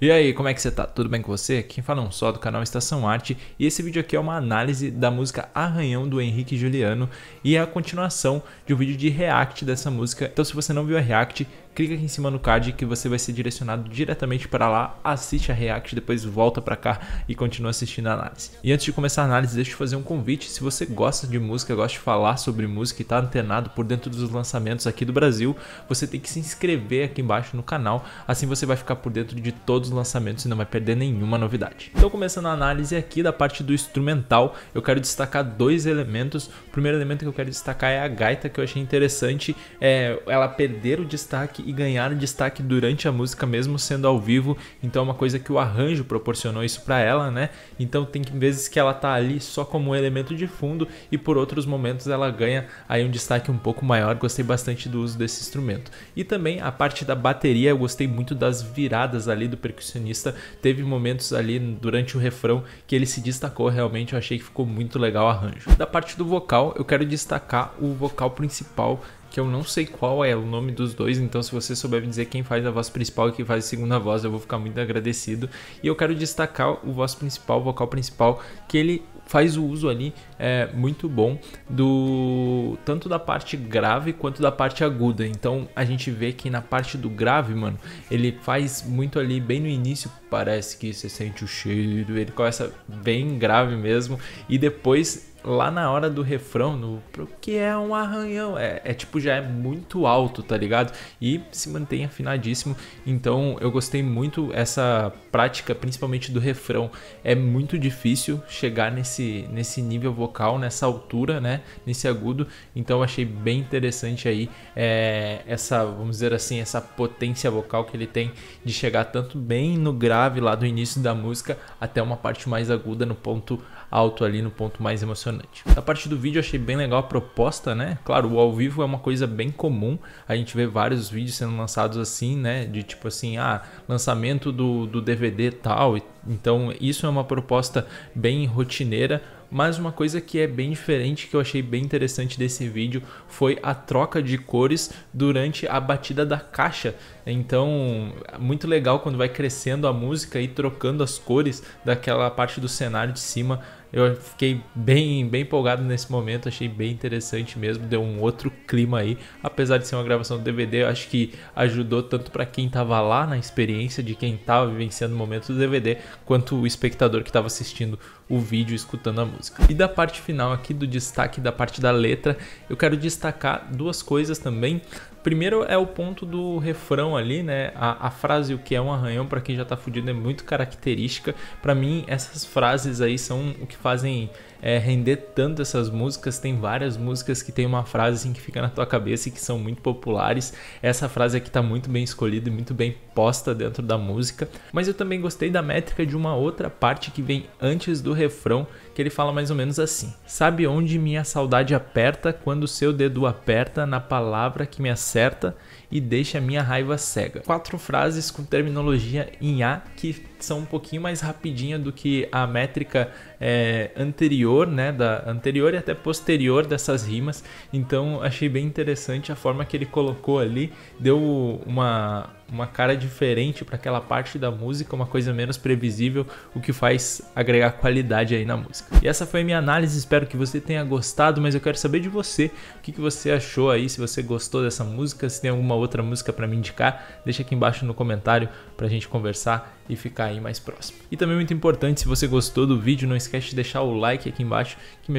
E aí, como é que você tá? Tudo bem com você? Quem fala é um só do canal Estação Arte e esse vídeo aqui é uma análise da música Arranhão do Henrique Juliano e é a continuação de um vídeo de react dessa música. Então se você não viu a react, clica aqui em cima no card que você vai ser direcionado diretamente para lá, assiste a React, depois volta para cá e continua assistindo a análise. E antes de começar a análise, deixa eu fazer um convite, se você gosta de música, gosta de falar sobre música e está antenado por dentro dos lançamentos aqui do Brasil, você tem que se inscrever aqui embaixo no canal, assim você vai ficar por dentro de todos os lançamentos e não vai perder nenhuma novidade. Então começando a análise aqui da parte do instrumental, eu quero destacar dois elementos. O primeiro elemento que eu quero destacar é a gaita, que eu achei interessante é ela perder o destaque destaque e ganhar destaque durante a música, mesmo sendo ao vivo. Então é uma coisa que o arranjo proporcionou isso para ela, né? Então tem vezes que ela tá ali só como um elemento de fundo e por outros momentos ela ganha aí um destaque um pouco maior. Gostei bastante do uso desse instrumento. E também a parte da bateria, eu gostei muito das viradas ali do percussionista. Teve momentos ali durante o refrão que ele se destacou realmente. Eu achei que ficou muito legal o arranjo. Da parte do vocal, eu quero destacar o vocal principal que eu não sei qual é o nome dos dois, então se você souber me dizer quem faz a voz principal e quem faz a segunda voz, eu vou ficar muito agradecido. E eu quero destacar o voz principal, o vocal principal, que ele faz o uso ali é, muito bom do tanto da parte grave quanto da parte aguda. Então a gente vê que na parte do grave, mano, ele faz muito ali bem no início, parece que você sente o cheiro, ele começa bem grave mesmo e depois lá na hora do refrão, no que é um arranhão, é, é, tipo já é muito alto, tá ligado? E se mantém afinadíssimo. Então eu gostei muito essa prática, principalmente do refrão. É muito difícil chegar nesse nesse nível vocal, nessa altura, né? Nesse agudo. Então achei bem interessante aí é, essa, vamos dizer assim, essa potência vocal que ele tem de chegar tanto bem no grave lá do início da música até uma parte mais aguda no ponto alto ali, no ponto mais emocional impressionante. Da parte do vídeo, achei bem legal a proposta, né? Claro, o ao vivo é uma coisa bem comum. A gente vê vários vídeos sendo lançados assim, né? De tipo assim, ah, lançamento do, do DVD tal e então, isso é uma proposta bem rotineira, mas uma coisa que é bem diferente, que eu achei bem interessante desse vídeo, foi a troca de cores durante a batida da caixa. Então, muito legal quando vai crescendo a música e trocando as cores daquela parte do cenário de cima. Eu fiquei bem, bem empolgado nesse momento, achei bem interessante mesmo, deu um outro clima aí. Apesar de ser uma gravação do DVD, eu acho que ajudou tanto para quem estava lá na experiência de quem estava vivenciando o momento do DVD, quanto o espectador que estava assistindo o vídeo escutando a música. E da parte final aqui do destaque da parte da letra, eu quero destacar duas coisas também. Primeiro é o ponto do refrão ali, né? A, a frase o que é um arranhão para quem já tá fudido é muito característica. Para mim, essas frases aí são o que fazem é, render tanto essas músicas. Tem várias músicas que tem uma frase assim, que fica na tua cabeça e que são muito populares. Essa frase aqui tá muito bem escolhida e muito bem posta dentro da música. Mas eu também gostei da métrica de uma outra parte que vem antes do refrão que ele fala mais ou menos assim: Sabe onde minha saudade aperta quando seu dedo aperta na palavra que me acerta e deixa minha raiva cega? Quatro frases com terminologia em A que são um pouquinho mais rapidinha do que a métrica é, anterior, né, da anterior e até posterior dessas rimas. Então achei bem interessante a forma que ele colocou ali, deu uma uma cara diferente para aquela parte da música, uma coisa menos previsível, o que faz agregar qualidade aí na música. E essa foi a minha análise, espero que você tenha gostado, mas eu quero saber de você o que, que você achou aí, se você gostou dessa música, se tem alguma outra música para me indicar, deixa aqui embaixo no comentário para a gente conversar e ficar aí mais próximo. E também muito importante, se você gostou do vídeo, não esquece de deixar o like aqui embaixo que me ajuda